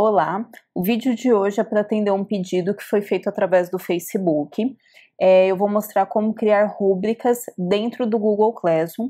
Olá, o vídeo de hoje é para atender um pedido que foi feito através do Facebook. É, eu vou mostrar como criar rúbricas dentro do Google Classroom.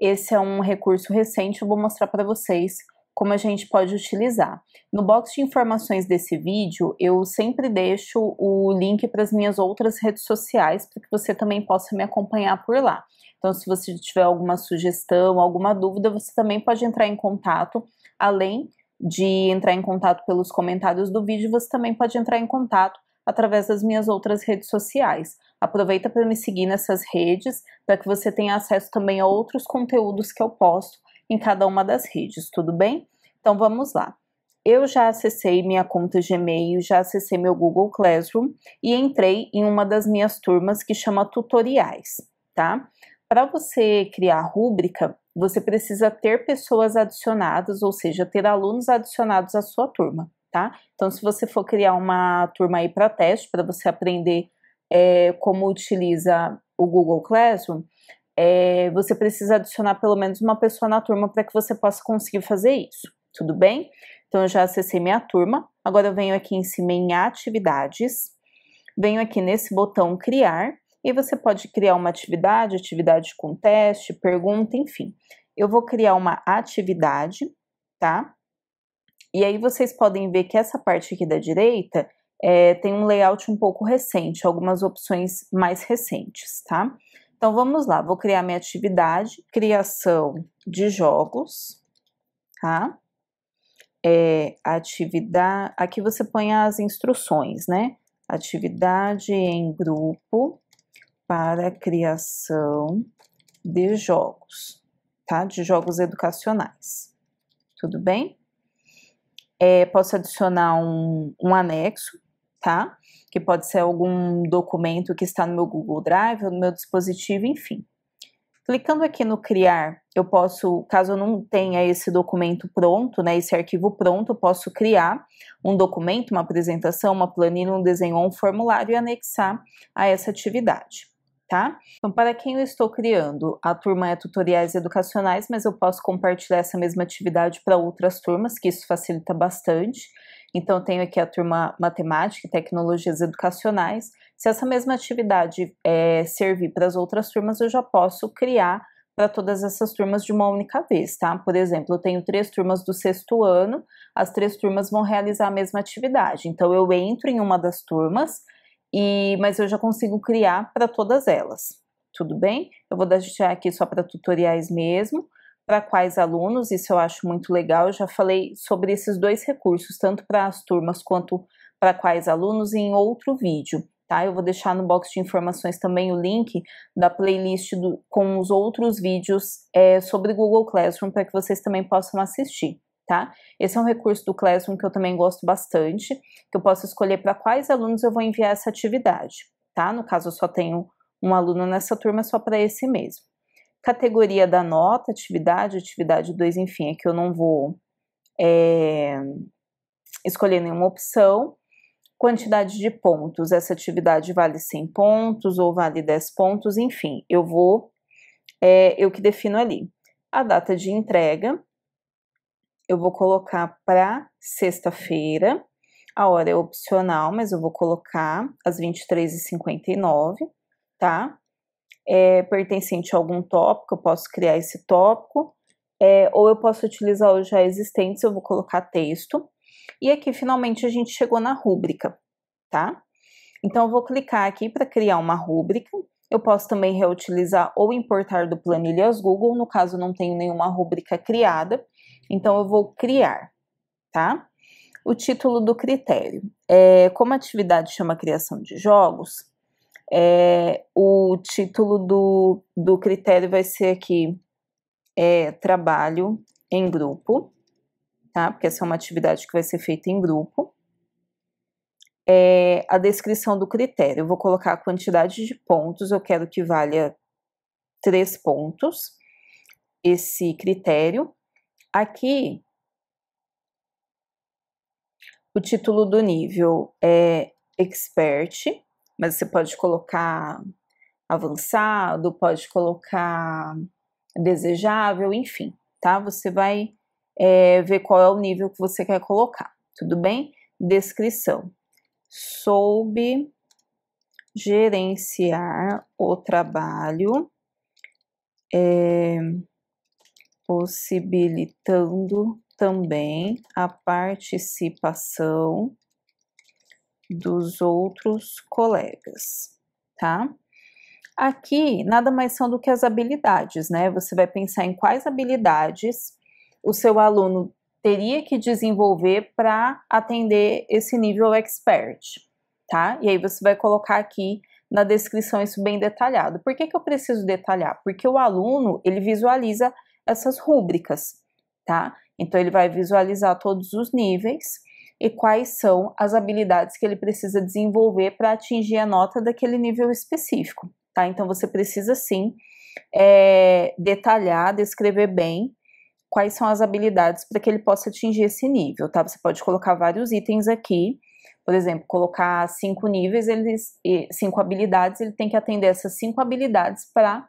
Esse é um recurso recente, eu vou mostrar para vocês como a gente pode utilizar. No box de informações desse vídeo, eu sempre deixo o link para as minhas outras redes sociais, para que você também possa me acompanhar por lá. Então, se você tiver alguma sugestão, alguma dúvida, você também pode entrar em contato, além de de entrar em contato pelos comentários do vídeo, você também pode entrar em contato através das minhas outras redes sociais. Aproveita para me seguir nessas redes, para que você tenha acesso também a outros conteúdos que eu posto em cada uma das redes, tudo bem? Então vamos lá. Eu já acessei minha conta Gmail, já acessei meu Google Classroom e entrei em uma das minhas turmas que chama tutoriais, tá? Para você criar a rúbrica, você precisa ter pessoas adicionadas, ou seja, ter alunos adicionados à sua turma, tá? Então, se você for criar uma turma aí para teste, para você aprender é, como utiliza o Google Classroom, é, você precisa adicionar pelo menos uma pessoa na turma para que você possa conseguir fazer isso, tudo bem? Então, eu já acessei minha turma, agora eu venho aqui em cima em atividades, venho aqui nesse botão criar, e você pode criar uma atividade, atividade com teste, pergunta, enfim. Eu vou criar uma atividade, tá? E aí vocês podem ver que essa parte aqui da direita é, tem um layout um pouco recente, algumas opções mais recentes, tá? Então vamos lá, vou criar minha atividade, criação de jogos, tá? É, atividade, aqui você põe as instruções, né? Atividade em grupo, para criação de jogos, tá? De jogos educacionais. Tudo bem? É, posso adicionar um, um anexo, tá? Que pode ser algum documento que está no meu Google Drive ou no meu dispositivo, enfim. Clicando aqui no criar, eu posso, caso eu não tenha esse documento pronto, né, esse arquivo pronto, eu posso criar um documento, uma apresentação, uma planilha, um desenho, um formulário e anexar a essa atividade tá? Então, para quem eu estou criando? A turma é tutoriais educacionais, mas eu posso compartilhar essa mesma atividade para outras turmas, que isso facilita bastante. Então, eu tenho aqui a turma Matemática e Tecnologias Educacionais. Se essa mesma atividade é, servir para as outras turmas, eu já posso criar para todas essas turmas de uma única vez, tá? Por exemplo, eu tenho três turmas do sexto ano, as três turmas vão realizar a mesma atividade. Então, eu entro em uma das turmas, e mas eu já consigo criar para todas elas. Tudo bem? Eu vou deixar aqui só para tutoriais mesmo, para quais alunos, isso eu acho muito legal. Eu já falei sobre esses dois recursos, tanto para as turmas quanto para quais alunos, em outro vídeo. Tá? Eu vou deixar no box de informações também o link da playlist do, com os outros vídeos é, sobre Google Classroom para que vocês também possam assistir tá? Esse é um recurso do Classroom que eu também gosto bastante, que eu posso escolher para quais alunos eu vou enviar essa atividade, tá? No caso, eu só tenho um aluno nessa turma, é só para esse mesmo. Categoria da nota, atividade, atividade 2, enfim, é que eu não vou é, escolher nenhuma opção. Quantidade de pontos, essa atividade vale 100 pontos ou vale 10 pontos, enfim, eu vou, é, eu que defino ali. A data de entrega, eu vou colocar para sexta-feira. A hora é opcional, mas eu vou colocar às 23h59, tá? É pertencente a algum tópico, eu posso criar esse tópico, é, ou eu posso utilizar os já existentes, eu vou colocar texto. E aqui, finalmente, a gente chegou na rúbrica, tá? Então, eu vou clicar aqui para criar uma rúbrica. Eu posso também reutilizar ou importar do Planilhas Google, no caso não tenho nenhuma rubrica criada, então eu vou criar, tá? O título do critério. É, como a atividade chama criação de jogos, é, o título do, do critério vai ser aqui é, trabalho em grupo, tá? Porque essa é uma atividade que vai ser feita em grupo é, a descrição do critério. Eu vou colocar a quantidade de pontos, eu quero que valha três pontos esse critério. Aqui, o título do nível é expert, mas você pode colocar avançado, pode colocar desejável, enfim, tá? Você vai é, ver qual é o nível que você quer colocar, tudo bem? Descrição soube gerenciar o trabalho, é, possibilitando também a participação dos outros colegas, tá? Aqui nada mais são do que as habilidades, né? Você vai pensar em quais habilidades o seu aluno teria que desenvolver para atender esse nível expert, tá? E aí você vai colocar aqui na descrição isso bem detalhado. Por que, que eu preciso detalhar? Porque o aluno, ele visualiza essas rúbricas, tá? Então ele vai visualizar todos os níveis e quais são as habilidades que ele precisa desenvolver para atingir a nota daquele nível específico, tá? Então você precisa sim é, detalhar, descrever bem quais são as habilidades para que ele possa atingir esse nível, tá? Você pode colocar vários itens aqui, por exemplo, colocar cinco níveis, ele, cinco habilidades, ele tem que atender essas cinco habilidades para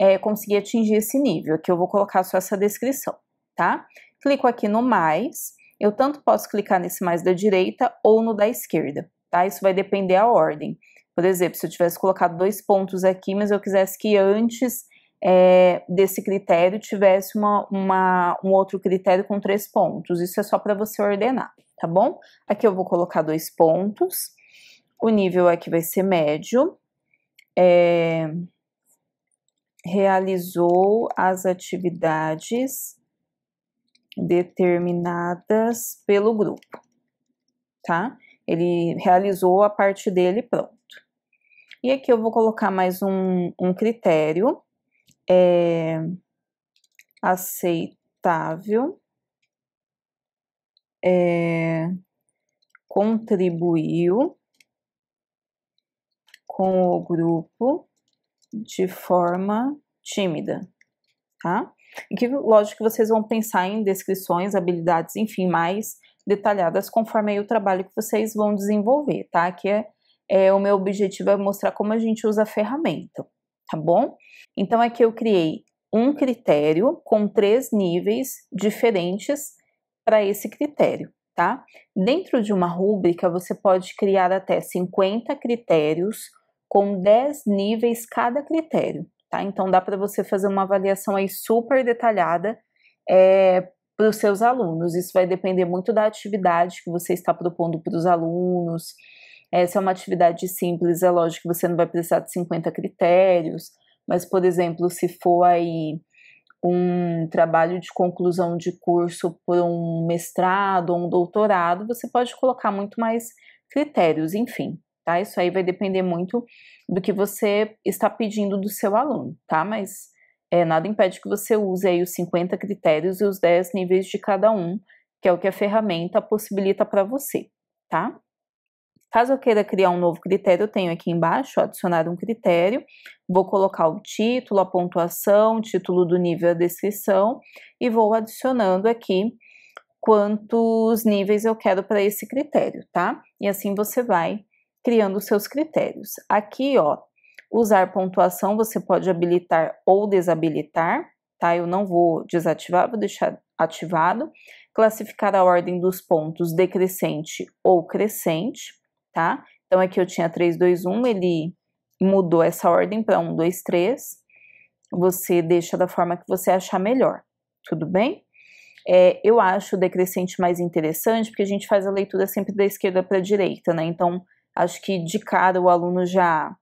é, conseguir atingir esse nível. Aqui eu vou colocar só essa descrição, tá? Clico aqui no mais, eu tanto posso clicar nesse mais da direita ou no da esquerda, tá? Isso vai depender da ordem. Por exemplo, se eu tivesse colocado dois pontos aqui, mas eu quisesse que antes é, desse critério tivesse uma, uma, um outro critério com três pontos. Isso é só para você ordenar, tá bom? Aqui eu vou colocar dois pontos. O nível aqui é vai ser médio. É, realizou as atividades determinadas pelo grupo, tá? Ele realizou a parte dele, pronto. E aqui eu vou colocar mais um, um critério é aceitável, é, contribuiu com o grupo de forma tímida, tá? E que, lógico, que vocês vão pensar em descrições, habilidades, enfim, mais detalhadas conforme o trabalho que vocês vão desenvolver, tá? Que é, é o meu objetivo é mostrar como a gente usa a ferramenta tá bom? Então aqui eu criei um critério com três níveis diferentes para esse critério, tá? Dentro de uma rúbrica, você pode criar até 50 critérios com 10 níveis cada critério, tá? Então dá para você fazer uma avaliação aí super detalhada é, eh, para os seus alunos. Isso vai depender muito da atividade que você está propondo para os alunos, essa é uma atividade simples, é lógico que você não vai precisar de 50 critérios, mas, por exemplo, se for aí um trabalho de conclusão de curso por um mestrado ou um doutorado, você pode colocar muito mais critérios, enfim, tá? Isso aí vai depender muito do que você está pedindo do seu aluno, tá? Mas é, nada impede que você use aí os 50 critérios e os 10 níveis de cada um, que é o que a ferramenta possibilita para você, tá? Caso eu queira criar um novo critério, eu tenho aqui embaixo, adicionar um critério, vou colocar o título, a pontuação, título do nível, a descrição e vou adicionando aqui quantos níveis eu quero para esse critério, tá? E assim você vai criando os seus critérios. Aqui, ó, usar pontuação, você pode habilitar ou desabilitar, tá? Eu não vou desativar, vou deixar ativado. Classificar a ordem dos pontos decrescente ou crescente tá? Então aqui eu tinha 3, 2, 1, ele mudou essa ordem para 1, 2, 3. Você deixa da forma que você achar melhor, tudo bem? É, eu acho o decrescente mais interessante porque a gente faz a leitura sempre da esquerda para a direita, né? Então acho que de cara o aluno já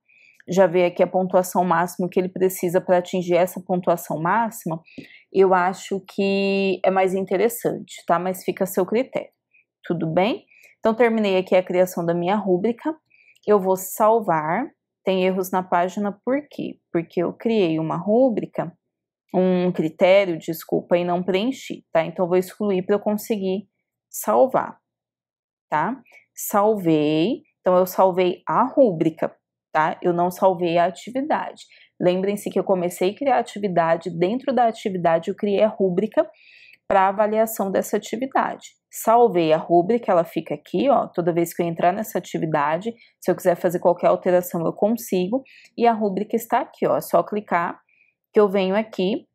já vê aqui a pontuação máxima que ele precisa para atingir essa pontuação máxima, eu acho que é mais interessante, tá? Mas fica a seu critério, tudo bem? Então, terminei aqui a criação da minha rúbrica. Eu vou salvar. Tem erros na página, por quê? Porque eu criei uma rúbrica, um critério, desculpa, e não preenchi, tá? Então, vou excluir para eu conseguir salvar, tá? Salvei. Então, eu salvei a rúbrica, tá? Eu não salvei a atividade. Lembrem-se que eu comecei a criar atividade, dentro da atividade eu criei a rúbrica para avaliação dessa atividade salvei a rubrica, ela fica aqui, ó, toda vez que eu entrar nessa atividade, se eu quiser fazer qualquer alteração eu consigo, e a rubrica está aqui, ó, é só clicar que eu venho aqui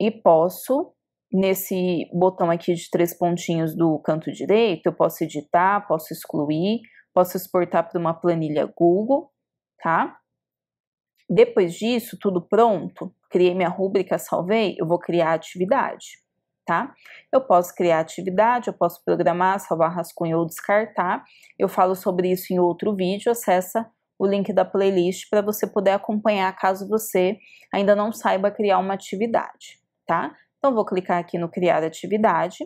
e posso, nesse botão aqui de três pontinhos do canto direito, eu posso editar, posso excluir, posso exportar para uma planilha Google, tá? Depois disso, tudo pronto, criei minha rubrica, salvei, eu vou criar a atividade tá? Eu posso criar atividade, eu posso programar, salvar rascunho ou descartar. Eu falo sobre isso em outro vídeo, acessa o link da playlist para você poder acompanhar caso você ainda não saiba criar uma atividade, tá? Então vou clicar aqui no criar atividade.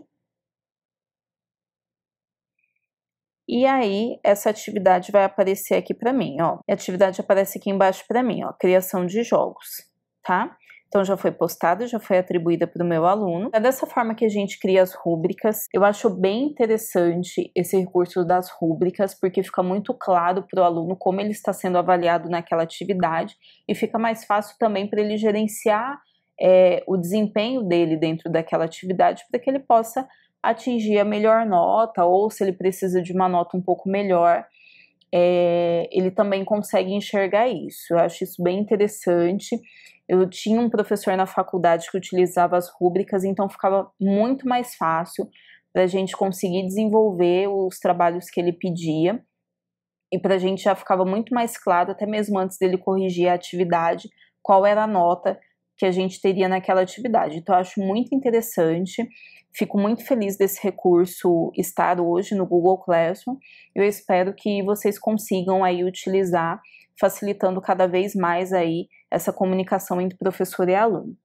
E aí, essa atividade vai aparecer aqui para mim, ó. A atividade aparece aqui embaixo para mim, ó, criação de jogos, tá? Então já foi postada, já foi atribuída para o meu aluno. É dessa forma que a gente cria as rúbricas. Eu acho bem interessante esse recurso das rúbricas, porque fica muito claro para o aluno como ele está sendo avaliado naquela atividade e fica mais fácil também para ele gerenciar é, o desempenho dele dentro daquela atividade para que ele possa atingir a melhor nota ou se ele precisa de uma nota um pouco melhor é, ele também consegue enxergar isso. Eu acho isso bem interessante. Eu tinha um professor na faculdade que utilizava as rúbricas, então ficava muito mais fácil para a gente conseguir desenvolver os trabalhos que ele pedia. E para a gente já ficava muito mais claro, até mesmo antes dele corrigir a atividade, qual era a nota que a gente teria naquela atividade. Então, acho muito interessante, fico muito feliz desse recurso estar hoje no Google Classroom. Eu espero que vocês consigam aí utilizar, facilitando cada vez mais aí essa comunicação entre professor e aluno.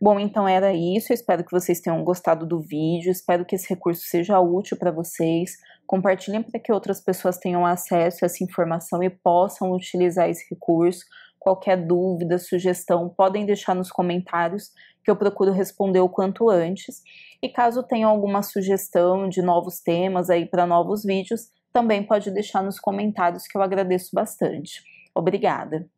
Bom, então era isso. Eu espero que vocês tenham gostado do vídeo. Espero que esse recurso seja útil para vocês. Compartilhem para que outras pessoas tenham acesso a essa informação e possam utilizar esse recurso Qualquer dúvida, sugestão, podem deixar nos comentários que eu procuro responder o quanto antes. E caso tenham alguma sugestão de novos temas aí para novos vídeos, também pode deixar nos comentários que eu agradeço bastante. Obrigada!